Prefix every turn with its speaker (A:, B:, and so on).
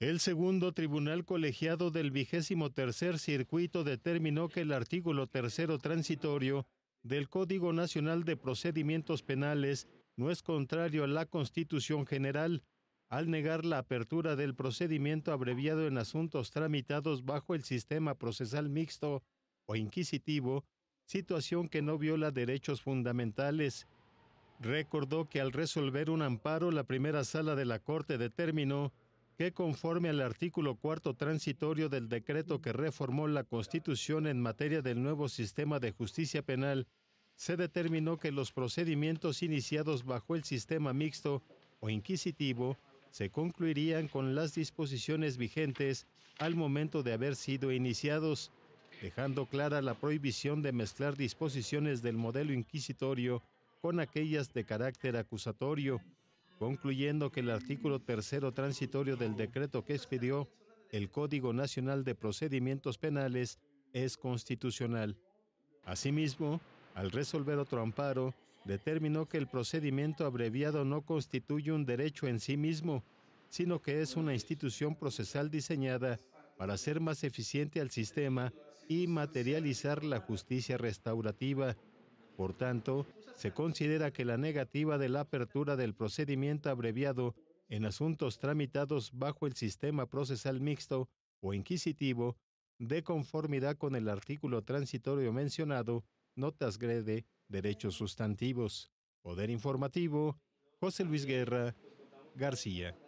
A: El segundo tribunal colegiado del vigésimo tercer circuito determinó que el artículo tercero transitorio del Código Nacional de Procedimientos Penales no es contrario a la Constitución General al negar la apertura del procedimiento abreviado en asuntos tramitados bajo el sistema procesal mixto o inquisitivo, situación que no viola derechos fundamentales. Recordó que al resolver un amparo la primera sala de la Corte determinó que conforme al artículo cuarto transitorio del decreto que reformó la Constitución en materia del nuevo sistema de justicia penal, se determinó que los procedimientos iniciados bajo el sistema mixto o inquisitivo se concluirían con las disposiciones vigentes al momento de haber sido iniciados, dejando clara la prohibición de mezclar disposiciones del modelo inquisitorio con aquellas de carácter acusatorio concluyendo que el artículo tercero transitorio del decreto que expidió el Código Nacional de Procedimientos Penales es constitucional. Asimismo, al resolver otro amparo, determinó que el procedimiento abreviado no constituye un derecho en sí mismo, sino que es una institución procesal diseñada para ser más eficiente al sistema y materializar la justicia restaurativa por tanto, se considera que la negativa de la apertura del procedimiento abreviado en asuntos tramitados bajo el sistema procesal mixto o inquisitivo, de conformidad con el artículo transitorio mencionado, no trasgrede derechos sustantivos. Poder Informativo, José Luis Guerra, García.